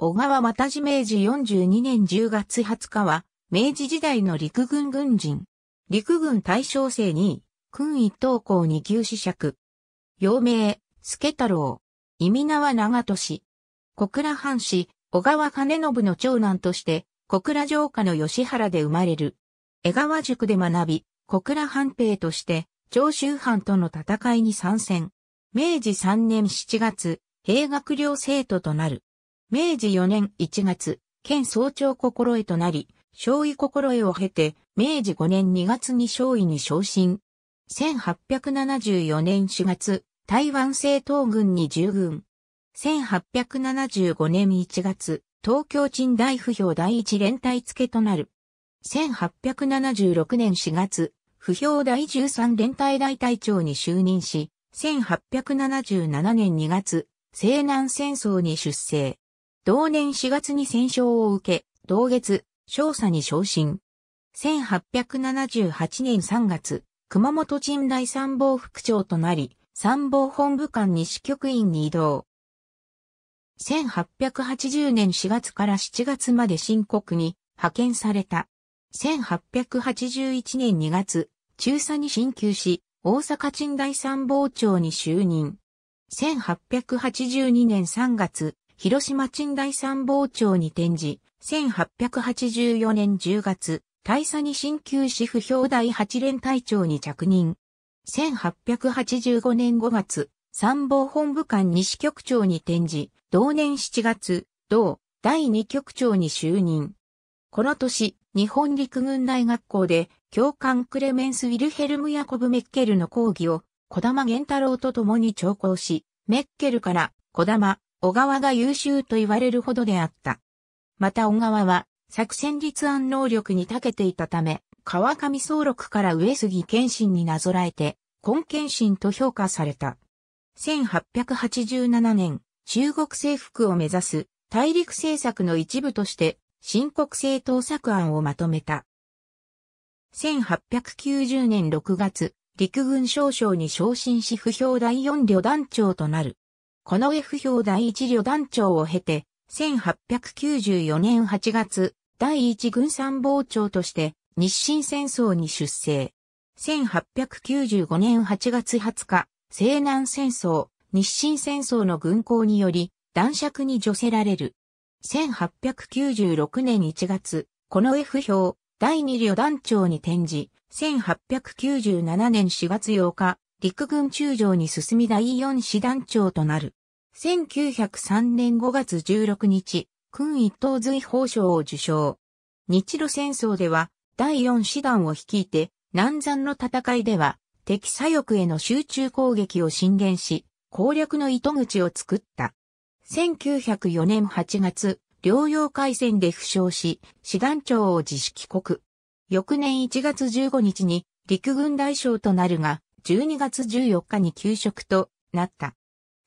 小川又次明治42年10月20日は、明治時代の陸軍軍人。陸軍大将生に、位、軍一等校二級子爵。陽明、助太郎。意味名は長年。小倉藩士、小川兼信の長男として、小倉城下の吉原で生まれる。江川塾で学び、小倉藩兵として、長州藩との戦いに参戦。明治3年7月、兵学寮生徒となる。明治4年1月、県総長心得となり、少尉心得を経て、明治5年2月に少尉に昇進。1874年4月、台湾政党軍に従軍。1875年1月、東京鎮大不評第一連隊付となる。1876年4月、不評第13連隊大隊長に就任し、1877年2月、西南戦争に出征。同年4月に戦勝を受け、同月、少佐に昇進。1878年3月、熊本鎮大参謀副長となり、参謀本部官西局員に移動。1880年4月から7月まで新国に派遣された。1881年2月、中佐に進級し、大阪鎮大参謀長に就任。1882年3月、広島鎮大参謀長に転じ、1884年10月、大佐に新旧支府表第8連隊長に着任。1885年5月、参謀本部官西局長に転じ、同年7月、同第2局長に就任。この年、日本陸軍大学校で、教官クレメンス・ウィルヘルム・ヤコブ・メッケルの講義を、小玉玄太郎と共に聴講し、メッケルから、小玉、小川が優秀と言われるほどであった。また小川は、作戦立案能力に長けていたため、川上総録から上杉謙信になぞらえて、根謙信と評価された。1887年、中国征服を目指す大陸政策の一部として、新国政党策案をまとめた。1890年6月、陸軍少将に昇進し不評第4旅団長となる。この F 表第一旅団長を経て、1894年8月、第一軍参謀長として日清戦争に出征。1895年8月20日、西南戦争、日清戦争の軍港により、男爵に除せられる。1896年1月、この F 表、第二旅団長に転じ、1897年4月8日、陸軍中将に進み第四師団長となる。1903年5月16日、君一等随法賞を受賞。日露戦争では第4師団を率いて、南山の戦いでは敵左翼への集中攻撃を進言し、攻略の糸口を作った。1904年8月、療養海戦で負傷し、師団長を自主帰国。翌年1月15日に陸軍大将となるが、12月14日に休職となった。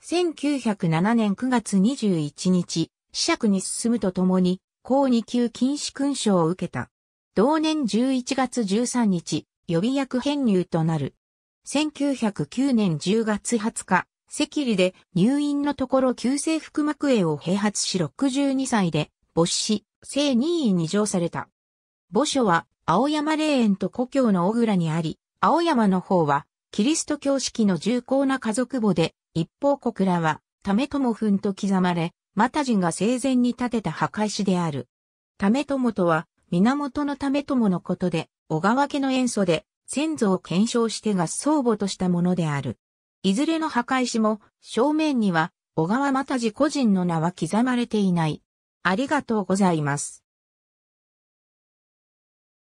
1907年9月21日、試釈に進むとともに、高2級禁止勲章を受けた。同年11月13日、予備役編入となる。1909年10月20日、赤痢で入院のところ急性腹膜炎を併発し62歳で、没死、生任意に上された。墓所は青山霊園と故郷の小倉にあり、青山の方はキリスト教式の重厚な家族墓で、一方国らは、ためともふんと刻まれ、マタジが生前に建てた墓石である。ためともとは、源のためとものことで、小川家の塩素で、先祖を検証してが相母としたものである。いずれの墓石も、正面には、小川又次個人の名は刻まれていない。ありがとうございます。